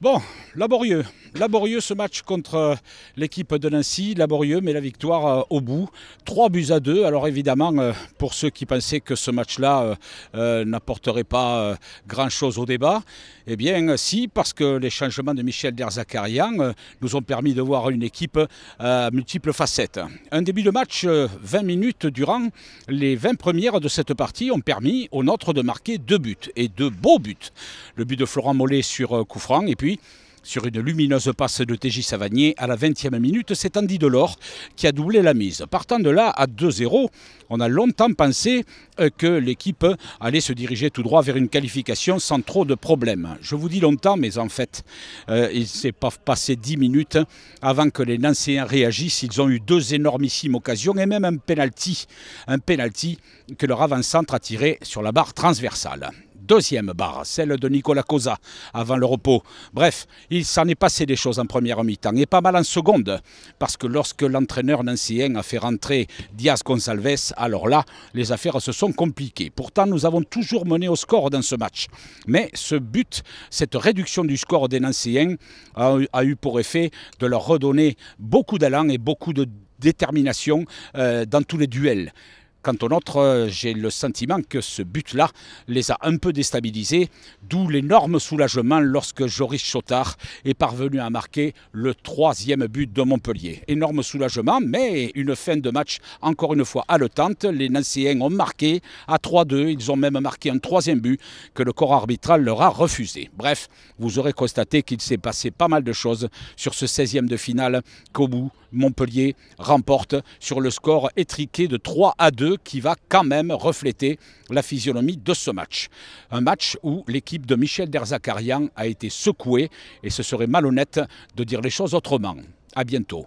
Bon, laborieux. Laborieux ce match contre euh, l'équipe de Nancy, laborieux mais la victoire euh, au bout. Trois buts à deux, Alors évidemment, euh, pour ceux qui pensaient que ce match-là n'apporterait pas grand-chose au débat, eh bien si, parce que les changements de Michel Derzakarian nous ont permis de voir une équipe à multiples facettes. Un début de match 20 minutes durant, les 20 premières de cette partie ont permis aux nôtres de marquer deux buts et deux beaux buts. Le but de Florent Mollet sur coup et puis sur une lumineuse passe de TJ Savanier, à la 20e minute. C'est Andy Delors qui a doublé la mise. Partant de là à 2-0, on a longtemps pensé euh, que l'équipe allait se diriger tout droit vers une qualification sans trop de problèmes. Je vous dis longtemps, mais en fait, euh, il s'est pas passé 10 minutes avant que les Nancéens réagissent. Ils ont eu deux énormissimes occasions et même un penalty, un penalty que leur avant-centre a tiré sur la barre transversale deuxième barre, celle de Nicolas Cosa avant le repos. Bref, il s'en est passé des choses en première mi-temps et pas mal en seconde parce que lorsque l'entraîneur nancyen a fait rentrer Diaz Gonsalves, alors là, les affaires se sont compliquées. Pourtant, nous avons toujours mené au score dans ce match. Mais ce but, cette réduction du score des nancyens a, a eu pour effet de leur redonner beaucoup d'allant et beaucoup de détermination euh, dans tous les duels. Quant au nôtre, j'ai le sentiment que ce but-là les a un peu déstabilisés, d'où l'énorme soulagement lorsque Joris Chotard est parvenu à marquer le troisième but de Montpellier. Énorme soulagement, mais une fin de match encore une fois haletante. Les Nancyens ont marqué à 3-2, ils ont même marqué un troisième but que le corps arbitral leur a refusé. Bref, vous aurez constaté qu'il s'est passé pas mal de choses sur ce 16e de finale qu'au bout, Montpellier remporte sur le score étriqué de 3 à 2 qui va quand même refléter la physionomie de ce match. Un match où l'équipe de Michel Derzakarian a été secouée et ce serait malhonnête de dire les choses autrement. À bientôt.